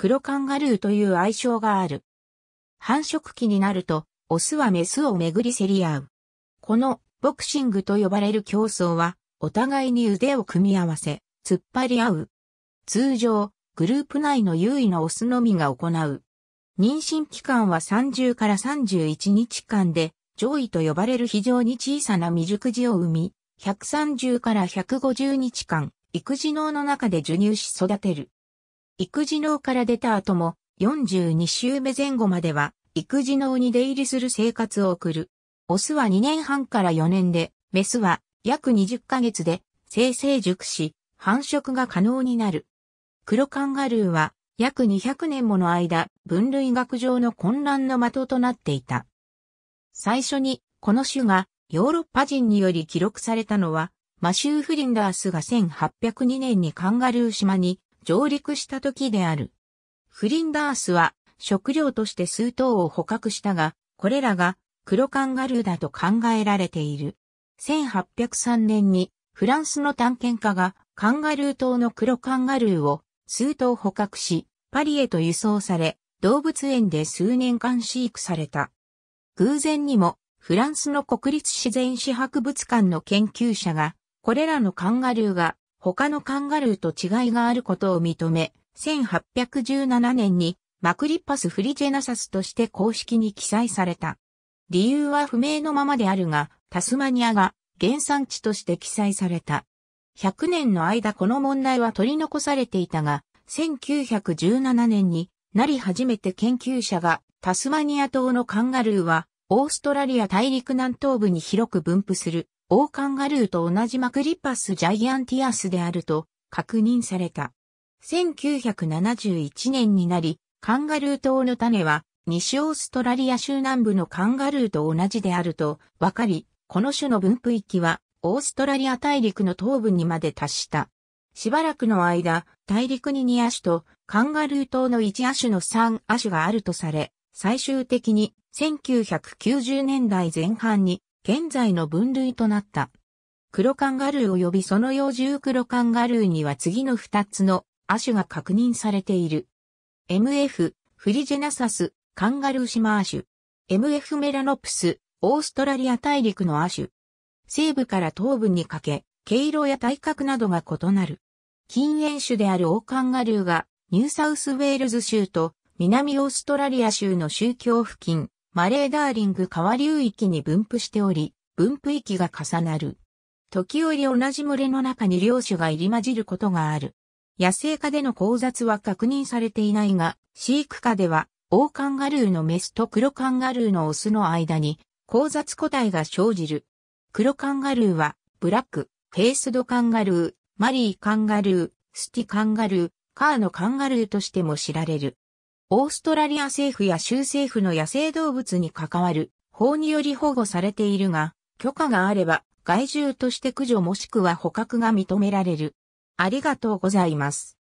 黒カンガルーという愛称がある。繁殖期になると、オスはメスをめぐり競り合う。このボクシングと呼ばれる競争は、お互いに腕を組み合わせ、突っ張り合う。通常、グループ内の優位のオスのみが行う。妊娠期間は30から31日間で、上位と呼ばれる非常に小さな未熟児を産み、130から150日間、育児脳の中で授乳し育てる。育児農から出た後も、42週目前後までは、育児農に出入りする生活を送る。オスは2年半から4年で、メスは約20ヶ月で、生成熟し、繁殖が可能になる。黒カンガルーは、約200年もの間、分類学上の混乱の的となっていた。最初に、この種が、ヨーロッパ人により記録されたのは、マシュー・フリンダースが1802年にカンガルー島に上陸した時である。フリンダースは食料として数頭を捕獲したが、これらが黒カンガルーだと考えられている。1803年にフランスの探検家がカンガルー島の黒カンガルーを数頭捕獲し、パリへと輸送され、動物園で数年間飼育された。偶然にもフランスの国立自然史博物館の研究者が、これらのカンガルーが他のカンガルーと違いがあることを認め、1817年にマクリッパス・フリジェナサスとして公式に記載された。理由は不明のままであるが、タスマニアが原産地として記載された。100年の間この問題は取り残されていたが、1917年になり初めて研究者がタスマニア島のカンガルーはオーストラリア大陸南東部に広く分布するオカンガルーと同じマクリパスジャイアンティアスであると確認された。1971年になり、カンガルー島の種は西オーストラリア州南部のカンガルーと同じであると分かり、この種の分布域はオーストラリア大陸の東部にまで達した。しばらくの間、大陸に2亜種とカンガルー島の1亜種の3亜種があるとされ、最終的に1990年代前半に現在の分類となった。クロカンガルー及びその幼獣ロカンガルーには次の2つの亜種が確認されている。MF、フリジェナサス、カンガルーシマ亜種。MF メラノプス、オーストラリア大陸の亜種。西部から東部にかけ、毛色や体格などが異なる。禁煙種であるオーカンガルーが、ニューサウスウェールズ州と南オーストラリア州の宗教付近、マレーダーリング川流域に分布しており、分布域が重なる。時折同じ群れの中に両種が入り混じることがある。野生下での交雑は確認されていないが、飼育下では、オカンガルーのメスと黒カンガルーのオスの間に、交雑個体が生じる。黒カンガルーは、ブラック、フェイスドカンガルー、マリーカンガルー、スティカンガルー、カーのカンガルーとしても知られる。オーストラリア政府や州政府の野生動物に関わる法により保護されているが、許可があれば害獣として駆除もしくは捕獲が認められる。ありがとうございます。